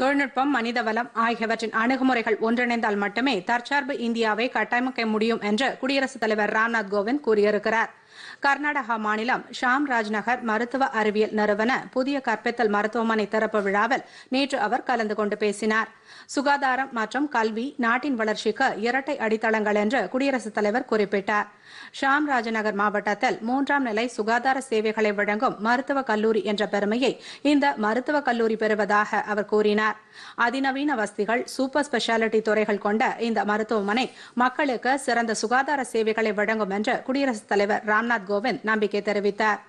தொழில்நுட்பம் மனித வளம் ஆகியவற்றின் அணுகுமுறைகள் ஒன்றிணைந்தால் மட்டுமே தற்சார்பு இந்தியாவை கட்டமைக்க முடியும் என்று குடியரசுத் தலைவர் ராம்நாத் கோவிந்த் கூறியிருக்கிறார் கர்நாடகா மாநிலம் ஷாம் ராஜ்நகர் மருத்துவ அறிவியல் நிறுவன புதிய கற்பித்தல் மருத்துவமனை திறப்பு விழாவில் நேற்று அவர் கலந்து கொண்டு பேசினார் சுகாதாரம் மற்றும் கல்வி நாட்டின் வளர்ச்சிக்கு இரட்டை அடித்தளங்கள் என்று குடியரசுத் தலைவர் குறிப்பிட்டார் ஷாம் ராஜநகர் மாவட்டத்தில் மூன்றாம் நிலை சுகாதார சேவைகளை வழங்கும் மருத்துவ கல்லூரி என்ற பெருமையை இந்த மருத்துவ கல்லூரி பெறுவதாக அவர் கூறினார் அதிநவீன வசதிகள் சூப்பர் ஸ்பெஷாலிட்டி துறைகள் கொண்ட இந்த மருத்துவமனை மக்களுக்கு சிறந்த சுகாதார சேவைகளை வழங்கும் என்று குடியரசுத் தலைவர் ராம் ராம்நாத் கோவிந்த் நம்பிக்கை தெரிவித்தார்